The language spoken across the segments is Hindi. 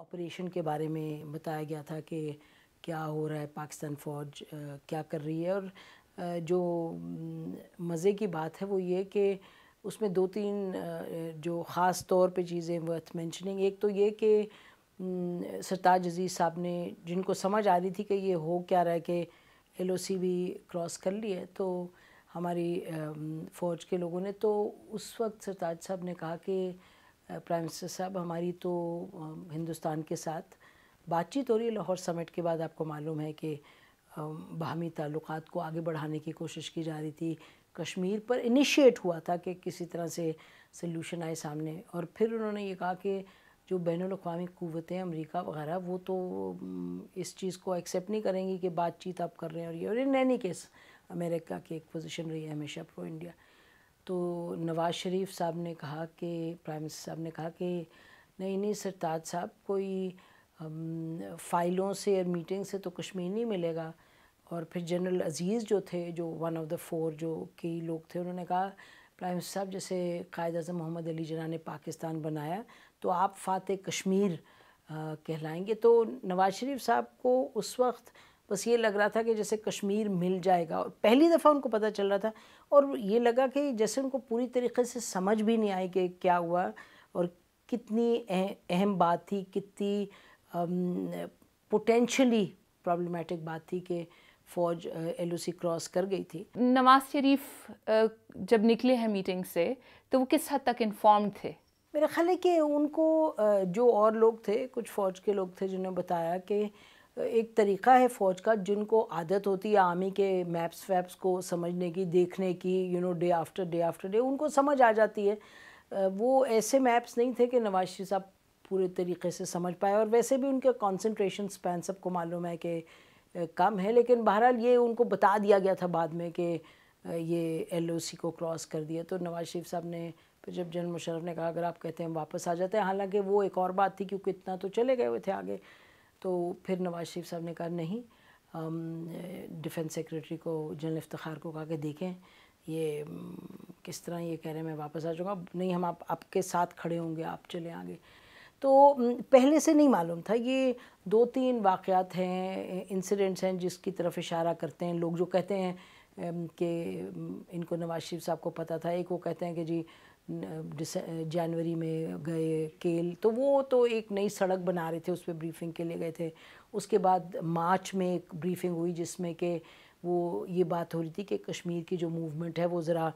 ऑपरेशन के बारे में बताया गया था कि क्या हो रहा है पाकिस्तान फ़ौज क्या कर रही है और जो मज़े की बात है वो ये कि उसमें दो तीन जो ख़ास तौर पे चीज़ें वर्थ मैंशनिंग एक तो ये कि सरताज अजीज़ साहब ने जिनको समझ आ रही थी कि ये हो क्या रहा है कि एल भी क्रॉस कर ली है तो हमारी फ़ौज के लोगों ने तो उस वक्त सरताज साहब ने कहा कि प्राइम मिनिस्टर साहब हमारी तो हिंदुस्तान के साथ बातचीत हो रही है लाहौर समिट के बाद आपको मालूम है कि बाहमी ताल्लुक को आगे बढ़ाने की कोशिश की जा रही थी कश्मीर पर इनिशिएट हुआ था कि किसी तरह से सल्यूशन आए सामने और फिर उन्होंने ये कहा कि जो बैन अवी क़वतें अमरीका वगैरह वो तो इस चीज़ को एक्सेप्ट नहीं करेंगी कि बातचीत आप कर रहे हैं और ये और इन एनी केस अमेरिका की एक पोजिशन रही है हमेशा प्रो इंडिया तो नवाज़ शरीफ साहब ने कहा कि प्राइम मिनिस्टर साहब ने कहा कि नहीं नहीं सरताज साहब कोई फ़ाइलों से या मीटिंग से तो कश्मीर नहीं मिलेगा और फिर जनरल अज़ीज़ जो थे जो वन ऑफ द फोर जो कई लोग थे उन्होंने कहा प्राइम मिनिस्टर साहब जैसे कायद अजम मोहम्मद अली जना ने पाकिस्तान बनाया तो आप फ़ातह कश्मीर कहलाएंगे तो नवाज़ शरीफ साहब को उस वक्त बस ये लग रहा था कि जैसे कश्मीर मिल जाएगा और पहली दफ़ा उनको पता चल रहा था और ये लगा कि जैसे उनको पूरी तरीके से समझ भी नहीं आई कि क्या हुआ और कितनी अहम बात थी कितनी पोटेंशली प्रॉब्लमेटिक बात थी कि फ़ौज एल क्रॉस कर गई थी नवाज़ शरीफ जब निकले हैं मीटिंग से तो वो किस हद तक इन्फॉर्म थे मेरा ख्याल है कि उनको जो और लोग थे कुछ फ़ौज के लोग थे जिन्होंने बताया कि एक तरीका है फ़ौज का जिनको आदत होती है आर्मी के मैप्स वैप्स को समझने की देखने की you know day after day after day उनको समझ आ जाती है वो ऐसे मैप्स नहीं थे कि नवाज शरीफ साहब पूरे तरीके से समझ पाए और वैसे भी उनके कॉन्सेंट्रेशन स्पैन सबको मालूम है कि कम है लेकिन बहरहाल ये उनको बता दिया गया था बाद में कि ये एल को क्रॉस कर दिया तो नवाज शरीफ साहब ने फिर जब जनरल मुशरफ ने कहा अगर आप कहते हैं वापस आ जाते हैं हालांकि वो एक और बात थी क्योंकि इतना तो चले गए हुए थे आगे तो फिर नवाज शरीफ साहब ने कहा नहीं डिफेंस सेक्रेटरी को जनरल इफ्तार को कहा कि देखें ये किस तरह ये कह रहे हैं मैं वापस आ जाऊँगा नहीं हम आप आपके साथ खड़े होंगे आप चले आगे तो पहले से नहीं मालूम था ये दो तीन वाक़ात हैं इंसिडेंट्स हैं जिसकी तरफ इशारा करते हैं लोग जो कहते हैं कि इनको नवाज शरीफ साहब को पता था एक वो कहते हैं कि जी जनवरी में गए केल तो वो तो एक नई सड़क बना रहे थे उस पर ब्रीफिंग के लिए गए थे उसके बाद मार्च में एक ब्रीफिंग हुई जिसमें कि वो ये बात हो रही थी कि कश्मीर की जो मूवमेंट है वो ज़रा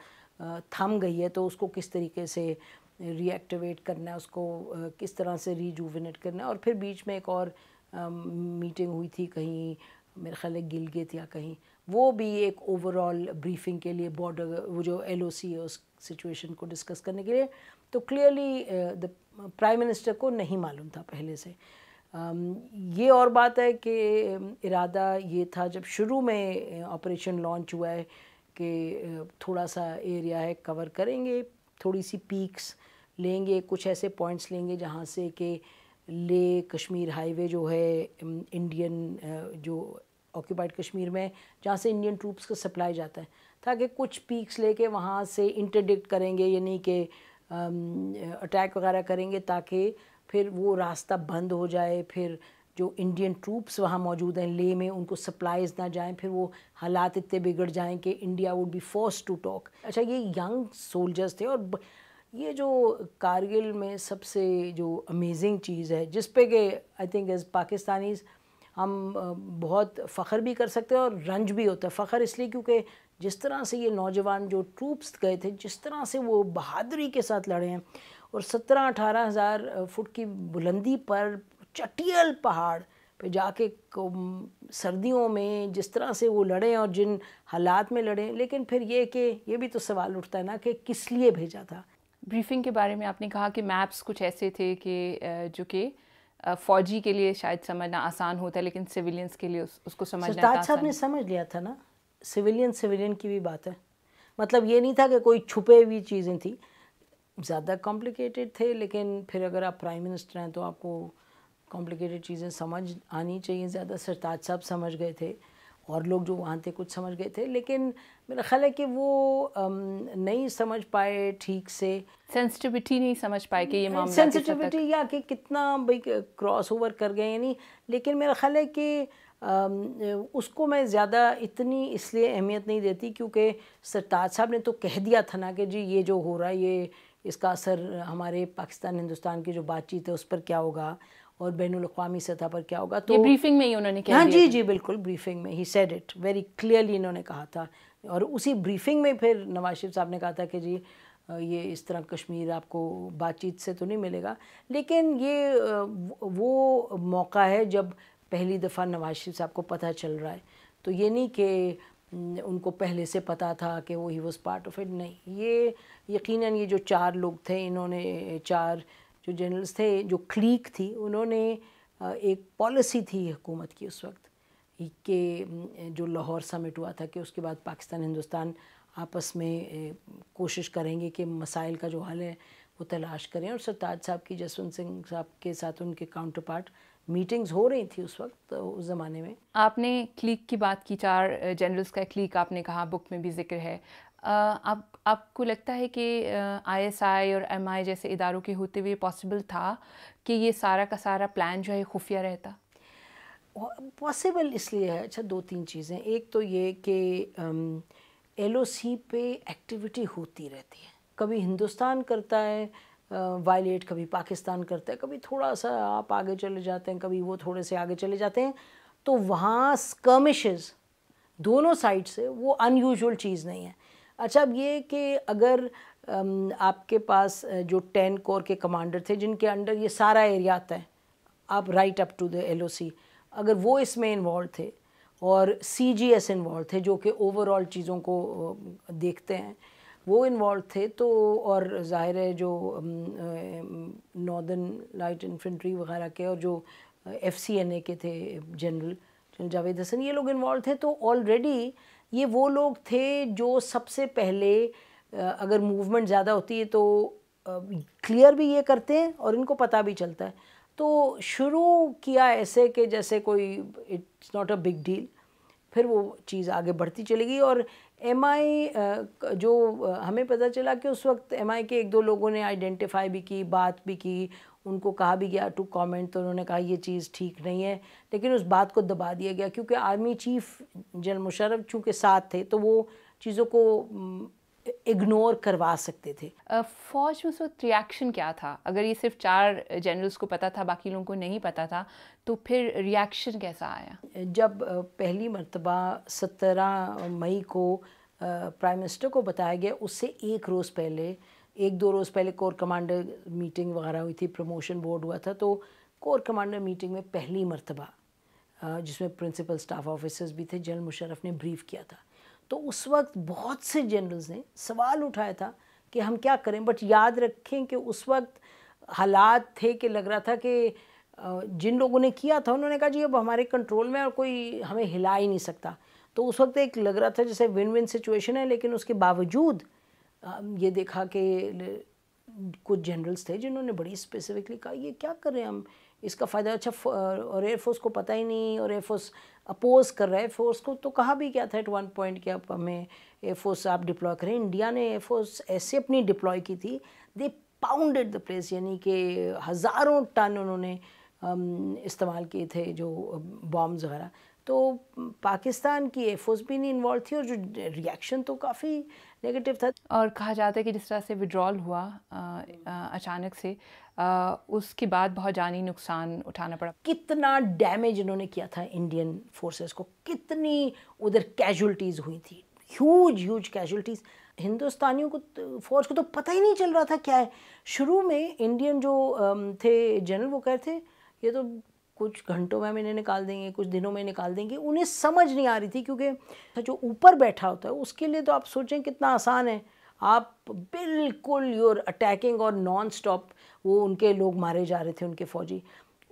थम गई है तो उसको किस तरीके से रीएक्टिवेट करना है उसको किस तरह से रीजूविनेट करना है और फिर बीच में एक और मीटिंग हुई थी कहीं मेरे ख्याल गिल थे या कहीं वो भी एक ओवरऑल ब्रीफिंग के लिए बॉर्डर वो जो एल ओ है उस सिचुएशन को डिस्कस करने के लिए तो क्लियरली द प्राइम मिनिस्टर को नहीं मालूम था पहले से um, ये और बात है कि um, इरादा ये था जब शुरू में ऑपरेशन uh, लॉन्च हुआ है कि uh, थोड़ा सा एरिया है कवर करेंगे थोड़ी सी पीक्स लेंगे कुछ ऐसे पॉइंट्स लेंगे जहाँ से कि ले कश्मीर हाईवे जो है इंडियन um, uh, जो ऑक्यूपाइड कश्मीर में जहाँ से इंडियन ट्रूप्स को सप्लाई जाता है ताकि कुछ पीक्स लेके वहाँ से इंटरडिक्ट करेंगे यानी कि अटैक वगैरह करेंगे ताकि फिर वो रास्ता बंद हो जाए फिर जो इंडियन ट्रूप्स वहाँ मौजूद हैं ले में उनको सप्लाइज ना जाएं फिर वो हालात इतने बिगड़ जाएं कि India would be force to talk अच्छा ये यंग सोल्जर्स थे और ये जो कारगिल में सबसे जो अमेजिंग चीज़ है जिस पे के आई थिंक एज पाकिस्तानीज़ हम बहुत फ़ख्र भी कर सकते हैं और रंज भी होता है फ़ख्र इसलिए क्योंकि जिस तरह से ये नौजवान जो ट्रूप्स गए थे जिस तरह से वो बहादुरी के साथ लड़े हैं और सत्रह अठारह हज़ार फुट की बुलंदी पर चटियल पहाड़ पे जाके सर्दियों में जिस तरह से वो लड़ें और जिन हालात में लड़ें लेकिन फिर ये कि ये भी तो सवाल उठता है ना कि किस लिए भेजा था ब्रीफिंग के बारे में आपने कहा कि मैप्स कुछ ऐसे थे कि जो कि फौजी के लिए शायद समझना आसान होता है लेकिन सिविलियंस के लिए उस, उसको समझना तो साहब ने समझ लिया था ना सिविलियन सिविलियन की भी बात है मतलब ये नहीं था कि कोई छुपे हुई चीज़ें थी ज़्यादा कॉम्प्लिकेटेड थे लेकिन फिर अगर आप प्राइम मिनिस्टर हैं तो आपको कॉम्प्लिकेटेड चीज़ें समझ आनी चाहिए ज़्यादा सरताज साहब समझ गए थे और लोग जो वहाँ थे कुछ समझ गए थे लेकिन मेरा ख्याल है कि वो नहीं समझ पाए ठीक से सेंसिटिविटी नहीं समझ पाए कि ये मामला सेंसिटिविटी या कि कितना भाई क्रॉस ओवर कर गए यानी लेकिन मेरा ख्याल है कि उसको मैं ज़्यादा इतनी इसलिए अहमियत नहीं देती क्योंकि सरताज साहब ने तो कह दिया था ना कि जी ये जो हो रहा है ये इसका असर हमारे पाकिस्तान हिंदुस्तान की जो बातचीत है उस पर क्या होगा और बैन अवी सतह पर क्या होगा तो ब्रीफिंग में ही उन्होंने कहा हाँ जी जी बिल्कुल ब्रीफिंग में ही सेड इट वेरी क्लियरली इन्होंने कहा था और उसी ब्रीफिंग में फिर नवाज शरीफ साहब ने कहा था कि जी ये इस तरह कश्मीर आपको बातचीत से तो नहीं मिलेगा लेकिन ये वो मौका है जब पहली दफ़ा नवाज शरीफ साहब को पता चल रहा है तो ये नहीं कि उनको पहले से पता था कि वो ही वॉज पार्ट ऑफ इट नहीं ये यकीनन ये जो चार लोग थे इन्होंने चार जो जनरल्स थे जो क्लीक थी उन्होंने एक पॉलिसी थी हुकूमत की उस वक्त कि जो लाहौर समिट हुआ था कि उसके बाद पाकिस्तान हिंदुस्तान आपस में कोशिश करेंगे कि मसाइल का जो हल है वो तलाश करें और सरताज साहब की जसवंत सिंह साहब के साथ उनके काउंटर पार्ट मीटिंग्स हो रही थी उस वक्त तो उस ज़माने में आपने क्लिक की बात की चार जनरल्स का क्लिक आपने कहा बुक में भी जिक्र है आप आपको लगता है कि आईएसआई और एमआई जैसे इदारों के होते हुए पॉसिबल था कि ये सारा का सारा प्लान जो है खुफिया रहता पॉसिबल इसलिए है अच्छा दो तीन चीज़ें एक तो ये कि एल पे एक्टिविटी होती रहती है कभी हिंदुस्तान करता है वायलेट कभी पाकिस्तान करता है कभी थोड़ा सा आप आगे चले जाते हैं कभी वो थोड़े से आगे चले जाते हैं तो वहाँ स्कर्मिशेज़ दोनों साइड से वो अनयूजुअल चीज़ नहीं है अच्छा अब ये कि अगर आपके पास जो टेन कोर के कमांडर थे जिनके अंडर ये सारा एरिया आता है आप right up to the LOC अगर वो इसमें इन्वॉल्व थे और सी जी एस इन्वॉल्व थे जो कि ओवरऑल चीज़ों को देखते हैं वो इन्वॉल्व थे तो और ज़ाहिर है जो नॉर्दर्न लाइट इन्फेंट्री वगैरह के और जो एफ सी एन ए के थे जनरल जनरल जावेद हसन ये लोग इन्वॉल्व थे तो ऑलरेडी ये वो लोग थे जो सबसे पहले अगर मूवमेंट ज़्यादा होती है तो क्लियर भी ये करते हैं और इनको पता भी चलता है तो शुरू किया ऐसे कि जैसे कोई it's not a big deal फिर वो चीज़ आगे बढ़ती चलेगी और एम जो हमें पता चला कि उस वक्त एम के एक दो लोगों ने आइडेंटिफाई भी की बात भी की उनको कहा भी गया टू कमेंट तो उन्होंने कहा ये चीज़ ठीक नहीं है लेकिन उस बात को दबा दिया गया क्योंकि आर्मी चीफ जनरल मुशरफ चूँकि साथ थे तो वो चीज़ों को इग्नोर करवा सकते थे फौज में उस वक्त रिएक्शन क्या था अगर ये सिर्फ चार जनरल्स को पता था बाकी लोगों को नहीं पता था तो फिर रिएक्शन कैसा आया जब पहली मरतबा सत्रह मई को प्राइम मिनिस्टर को बताया गया उससे एक रोज़ पहले एक दो रोज़ पहले कोर कमांडर मीटिंग वगैरह हुई थी प्रमोशन बोर्ड हुआ था तो कोर कमांडर मीटिंग में पहली मरतबा जिसमें प्रिंसिपल स्टाफ ऑफिसर्स भी थे जनरल मुशरफ ने ब्रीफ किया था तो उस वक्त बहुत से जनरल्स ने सवाल उठाया था कि हम क्या करें बट याद रखें कि उस वक्त हालात थे कि लग रहा था कि जिन लोगों ने किया था उन्होंने कहा जी अब हमारे कंट्रोल में और कोई हमें हिला ही नहीं सकता तो उस वक्त एक लग रहा था जैसे विन विन सिचुएशन है लेकिन उसके बावजूद ये देखा कि कुछ जनरल्स थे जिन्होंने बड़ी स्पेसिफिकली कहा ये क्या कर रहे हैं हम इसका फ़ायदा अच्छा और एयरफोर्स को पता ही नहीं और एयरफोर्स अपोज कर रहा है एयरफोर्स को तो कहा भी क्या था एट वन पॉइंट कि आप हमें एयरफोर्स आप डिप्लॉय करें इंडिया ने एयरफोर्स ऐसे अपनी डिप्लॉय की थी दे पाउंडेड द प्लेस यानी कि हज़ारों टन उन्होंने इस्तेमाल किए थे जो बॉम्ब्स वगैरह तो पाकिस्तान की एयरफोर्स भी नहीं इन्वॉल्व थी और जो रिएक्शन तो काफ़ी नेगेटिव था और कहा जाता है कि जिस तरह से विड्रॉल हुआ अचानक से आ, उसके बाद बहुत जानी नुकसान उठाना पड़ा कितना डैमेज इन्होंने किया था इंडियन फोर्सेस को कितनी उधर कैजुअलिटीज़ हुई थी ह्यूज ह्यूज कैजुअलिटीज़ हिंदुस्तानियों को फौज तो, को तो पता ही नहीं चल रहा था क्या है शुरू में इंडियन जो थे जनरल वो कह रहे थे ये तो कुछ घंटों में हम इन्हें निकाल देंगे कुछ दिनों में निकाल देंगे उन्हें समझ नहीं आ रही थी क्योंकि अच्छा, जो ऊपर बैठा होता है उसके लिए तो आप सोचें कितना आसान है आप बिल्कुल योर अटैकिंग और नॉन स्टॉप वो उनके लोग मारे जा रहे थे उनके फौजी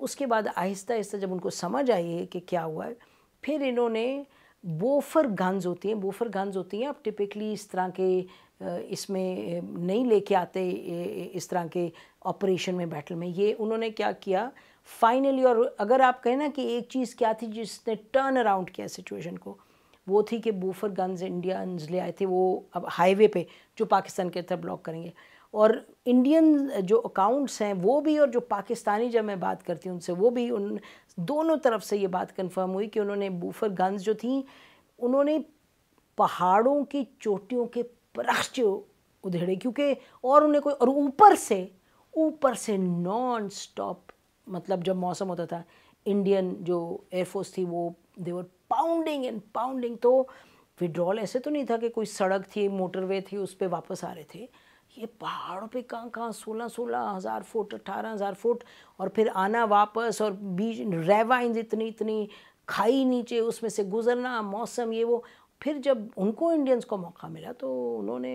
उसके बाद आहिस्ता आहिस्ता जब उनको समझ आई है कि क्या हुआ है फिर इन्होंने बोफर गन्स होती हैं बोफर गन्स होती हैं आप टिपिकली इस तरह के इसमें नहीं लेके आते इस तरह के ऑपरेशन में बैटल में ये उन्होंने क्या किया फाइनली और अगर आप कहें ना कि एक चीज़ क्या थी जिसने टर्न अराउंड किया सिचुएशन को वो थी कि बूफर गन्स इंडियंस ले आए थे वो अब हाईवे पे जो पाकिस्तान के तरफ ब्लॉक करेंगे और इंडियन जो अकाउंट्स हैं वो भी और जो पाकिस्तानी जब मैं बात करती हूँ उनसे वो भी उन दोनों तरफ से ये बात कंफर्म हुई कि उन्होंने बूफर गन्स जो थी उन्होंने पहाड़ों की चोटियों के प्रश्च उधेड़े क्योंकि और उन्हें कोई और ऊपर से ऊपर से नॉन स्टॉप मतलब जब मौसम होता था इंडियन जो एयरफोर्स थी वो देवर पाउंडिंग एंड पाउंडिंग तो विड्रॉल ऐसे तो नहीं था कि कोई सड़क थी मोटरवे थी उस पर वापस आ रहे थे ये पहाड़ों पे कहाँ कहाँ सोलह सोलह हज़ार फुट अट्ठारह हज़ार फुट और फिर आना वापस और बीच रेवाइंस इतनी इतनी खाई नीचे उसमें से गुजरना मौसम ये वो फिर जब उनको इंडियंस को मौका मिला तो उन्होंने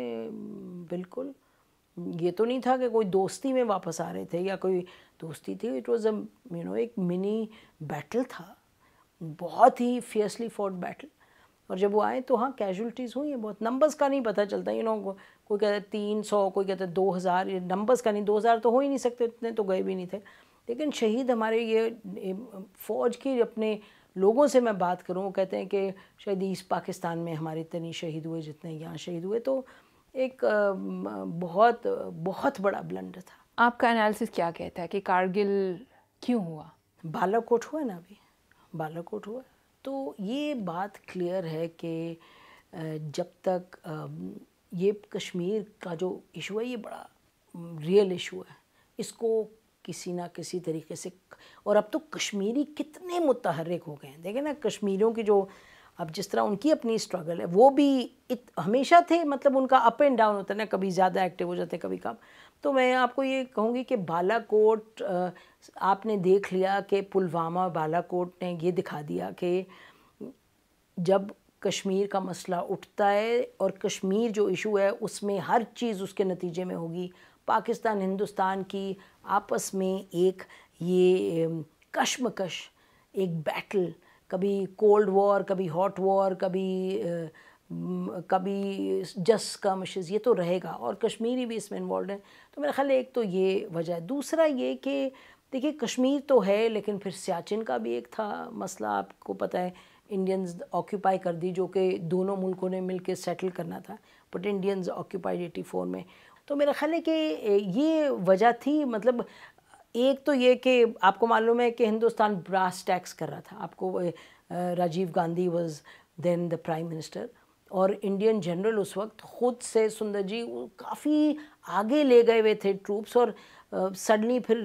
बिल्कुल ये तो नहीं था कि कोई दोस्ती में वापस आ रहे थे या कोई दोस्ती थी it was a you know एक मिनी बैटल था बहुत ही फियर्सली फॉर्ड बैटल और जब वो आए तो हाँ कैजुअलिटीज़ हुई हैं बहुत नंबर्स का नहीं पता चलता यू नो कोई कहता है तीन सौ कोई कहता है दो हज़ार नंबर्स का नहीं दो हज़ार तो हो ही नहीं सकते इतने तो गए भी नहीं थे लेकिन शहीद हमारे ये फ़ौज की अपने लोगों से मैं बात करूँ कहते हैं कि शायद ईस्ट पाकिस्तान में हमारे इतने शहीद हुए जितने यहाँ शहीद हुए तो एक बहुत बहुत बड़ा ब्लंडर था आपका एनालिसिस क्या कहता है कि कारगिल क्यों हुआ बालाकोट हुआ ना अभी बालाकोट हुआ तो ये बात क्लियर है कि जब तक ये कश्मीर का जो इशू है ये बड़ा रियल इशू है इसको किसी ना किसी तरीके से और अब तो कश्मीरी कितने मुतहरक हो गए हैं देखें ना कश्मीरियों की जो अब जिस तरह उनकी अपनी स्ट्रगल है वो भी इत, हमेशा थे मतलब उनका अप एंड डाउन होता है ना कभी ज़्यादा एक्टिव हो जाते कभी कम तो मैं आपको ये कहूँगी कि बालाकोट आपने देख लिया कि पुलवामा बालाकोट ने ये दिखा दिया कि जब कश्मीर का मसला उठता है और कश्मीर जो इशू है उसमें हर चीज़ उसके नतीजे में होगी पाकिस्तान हिंदुस्तान की आपस में एक ये कश्मकश एक बैटल कभी कोल्ड वॉर कभी हॉट वॉर कभी कभी का कमशेज़ ये तो रहेगा और कश्मीरी भी इसमें इन्वॉल्व है तो मेरा ख्याल एक तो ये वजह है दूसरा ये कि देखिए कश्मीर तो है लेकिन फिर सियाचिन का भी एक था मसला आपको पता है इंडियंस ऑक्यूपाई कर दी जो कि दोनों मुल्कों ने मिलकर सेटल करना था but Indians occupied eighty four में तो मेरा ख्याल है कि ये वजह थी मतलब एक तो ये कि आपको मालूम है कि हिंदुस्तान ब्रास टैक्स कर रहा था आपको Rajiv Gandhi was then the prime minister और इंडियन जनरल उस वक्त ख़ुद से सुंदर जी काफ़ी आगे ले गए हुए थे ट्रूप्स और सडनली फिर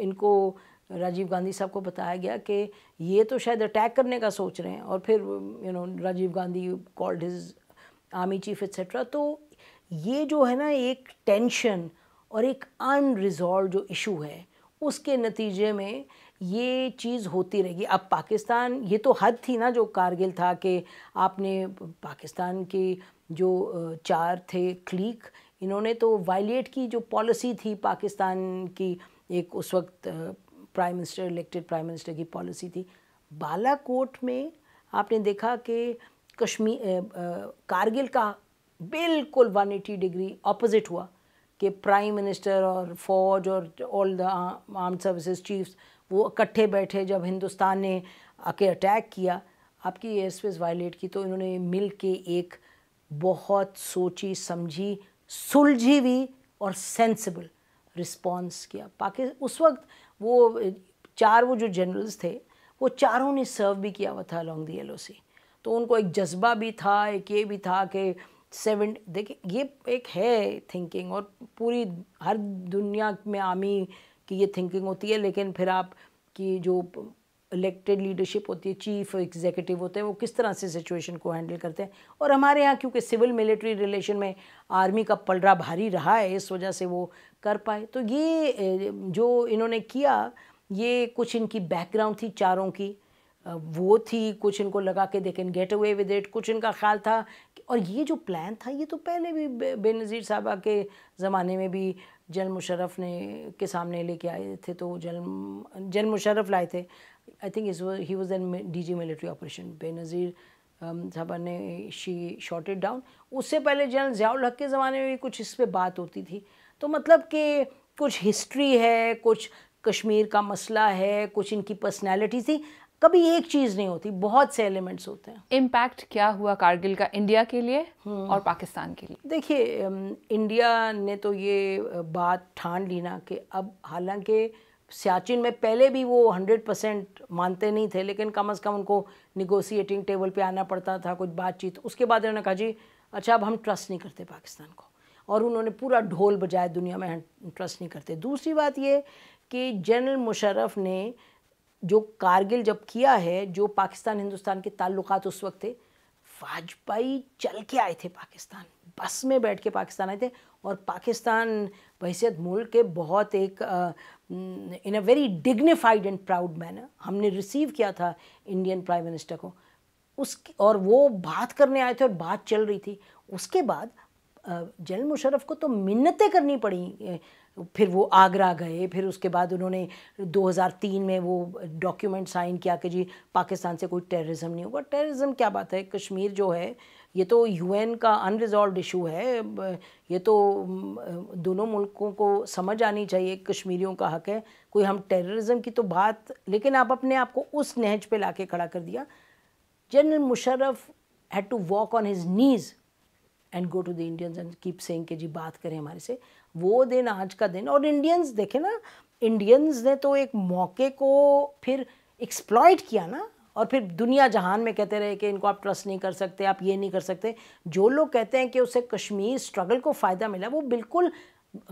इनको राजीव गांधी साहब को बताया गया कि ये तो शायद अटैक करने का सोच रहे हैं और फिर you know Rajiv Gandhi called his army chief etcetera तो ये जो है ना एक टेंशन और एक अनरिजॉल्व जो इशू है उसके नतीजे में ये चीज़ होती रहेगी अब पाकिस्तान ये तो हद थी ना जो कारगिल था कि आपने पाकिस्तान के जो चार थे क्लीक इन्होंने तो वायलेट की जो पॉलिसी थी पाकिस्तान की एक उस वक्त prime minister elected prime minister की पॉलिसी थी बालाकोट में आपने देखा कि कश्मीर कारगिल का बिल्कुल 180 डिग्री ऑपोजिट हुआ कि प्राइम मिनिस्टर और फौज और all the arm services chiefs वो इकट्ठे बैठे जब हिंदुस्तान ने आके अटैक किया आपकी एयर स्पेस वायलेट की तो इन्होंने मिल के एक बहुत सोची समझी सुलझी हुई और सेंसिबल रिस्पॉन्स किया पाकिस्तान उस वक्त वो चार वो जो जनरल्स थे वो चारों ने सर्व भी किया हुआ था अलॉन्ग दी एल तो उनको एक जज्बा भी था एक ये भी था कि सेवन देखिए ये एक है थिंकिंग और पूरी हर दुनिया में आर्मी की ये थिंकिंग होती है लेकिन फिर आप की जो इलेक्टेड लीडरशिप होती है चीफ एग्जीक्यूटिव होते हैं वो किस तरह से सिचुएशन को हैंडल करते हैं और हमारे यहाँ क्योंकि सिविल मिलिट्री रिलेशन में आर्मी का पलड़ा भारी रहा है इस वजह से वो कर पाए तो ये जो इन्होंने किया ये कुछ इनकी बैकग्राउंड थी चारों की वो थी कुछ इनको लगा के they can get away with it कुछ इनका ख्याल था और ये जो प्लान था ये तो पहले भी बेनज़ीर साहबा के ज़माने में भी जल मुशरफ ने के सामने लेके आए थे तो जल जल मुशरफ लाए थे I think is he was an D G military operation Benazir साहबा ने शी शॉटेड डाउन उससे पहले जनरल ज़ियाउल हक के ज़माने में भी कुछ इस पर बात होती थी तो मतलब कि कुछ हिस्ट्री है कुछ कश्मीर का मसला है कुछ इनकी पर्सनैलिटी थी कभी एक चीज़ नहीं होती बहुत से एलिमेंट्स होते हैं इम्पैक्ट क्या हुआ कारगिल का इंडिया के लिए हम्म। और पाकिस्तान के लिए देखिए इंडिया ने तो ये बात ठान ली ना कि अब हालांकि सियाचिन में पहले भी वो 100 परसेंट मानते नहीं थे लेकिन कम अज़ कम उनको निगोसिएटिंग टेबल पे आना पड़ता था कुछ बातचीत उसके बाद उन्होंने कहा जी अच्छा अब हम ट्रस्ट नहीं करते पाकिस्तान को और उन्होंने पूरा ढोल बजाया दुनिया में ट्रस्ट नहीं करते दूसरी बात ये कि जनरल मुशर्रफ ने जो कारगिल जब किया है जो पाकिस्तान हिंदुस्तान के ताल्लुक उस वक्त थे वाजपेयी चल के आए थे पाकिस्तान बस में बैठ के पाकिस्तान आए थे और पाकिस्तान बहसीत मुल्क के बहुत एक in a very dignified and proud manner हमने रिसीव किया था इंडियन प्राइम मिनिस्टर को उस और वो बात करने आए थे और बात चल रही थी उसके बाद जनरल मुशरफ को तो मिन्नतें करनी पड़ी फिर वो आगरा गए फिर उसके बाद उन्होंने 2003 में वो डॉक्यूमेंट साइन किया कि जी पाकिस्तान से कोई टेररिज्म नहीं होगा टेररिज्म क्या बात है कश्मीर जो है ये तो यूएन का अनरिजॉल्व इशू है ये तो दोनों मुल्कों को समझ आनी चाहिए कश्मीरियों का हक है कोई हम टेररिज्म की तो बात लेकिन आप अपने आप को उस नहज पे ला खड़ा कर दिया general Musharraf had to walk on his knees and go to the Indians and keep saying के जी बात करें हमारे से वो दिन आज का दिन और इंडियंस देखे ना इंडियंस ने तो एक मौके को फिर एक्सप्लॉयट किया ना और फिर दुनिया जहान में कहते रहे कि इनको आप ट्रस्ट नहीं कर सकते आप ये नहीं कर सकते जो लोग कहते हैं कि उससे कश्मीर स्ट्रगल को फ़ायदा मिला वो बिल्कुल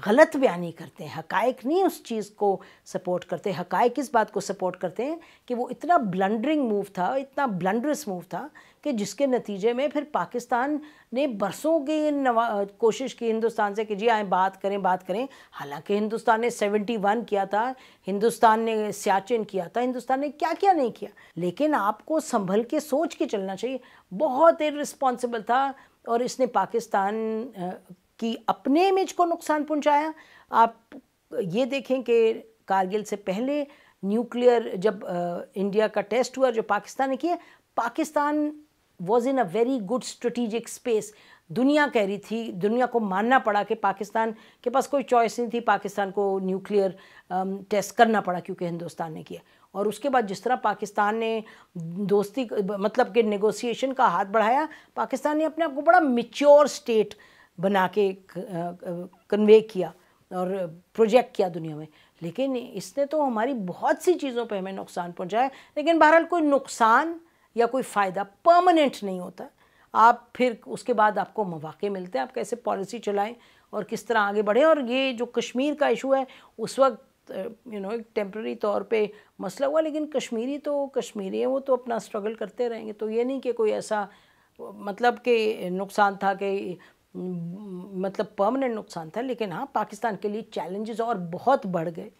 गलत बयानी करते हैं हकायक नहीं उस चीज़ को सपोर्ट करते हकायक इस बात को सपोर्ट करते हैं कि वो इतना ब्लंडरिंग मूव था इतना ब्लंडरस मूव था कि जिसके नतीजे में फिर पाकिस्तान ने बरसों की कोशिश की हिंदुस्तान से कि जी आए बात करें बात करें हालांकि हिंदुस्तान ने 71 किया था हिंदुस्तान ने सियाचिन किया था हिंदुस्तान ने क्या क्या नहीं किया लेकिन आपको संभल के सोच के चलना चाहिए बहुत इरिस्पॉन्सिबल था और इसने पाकिस्तान कि अपने इमेज को नुकसान पहुंचाया आप ये देखें कि कारगिल से पहले न्यूक्लियर जब आ, इंडिया का टेस्ट हुआ जो पाकिस्तान ने किया Pakistan was in a very good strategic space दुनिया कह रही थी दुनिया को मानना पड़ा कि पाकिस्तान के पास कोई चॉइस नहीं थी पाकिस्तान को न्यूक्लियर टेस्ट करना पड़ा क्योंकि हिंदुस्तान ने किया और उसके बाद जिस तरह पाकिस्तान ने दोस्ती मतलब कि नेगोशिएशन का हाथ बढ़ाया पाकिस्तान ने अपने आप को बड़ा मिच्योर स्टेट बना के कन्वे किया और प्रोजेक्ट किया दुनिया में लेकिन इसने तो हमारी बहुत सी चीज़ों पर हमें नुकसान पहुंचाया लेकिन बहरहाल कोई नुकसान या कोई फ़ायदा परमानेंट नहीं होता आप फिर उसके बाद आपको मौाक़े मिलते हैं आप कैसे पॉलिसी चलाएं और किस तरह आगे बढ़ें और ये जो कश्मीर का इशू है उस वक्त यू नो एक टेम्प्रेरी तौर पे मसला हुआ लेकिन कश्मीरी तो कश्मीरी है वो तो अपना स्ट्रगल करते रहेंगे तो ये नहीं कि कोई ऐसा मतलब कि नुकसान था कि मतलब परमानेंट नुकसान था लेकिन हाँ पाकिस्तान के लिए चैलेंजेस और बहुत बढ़ गए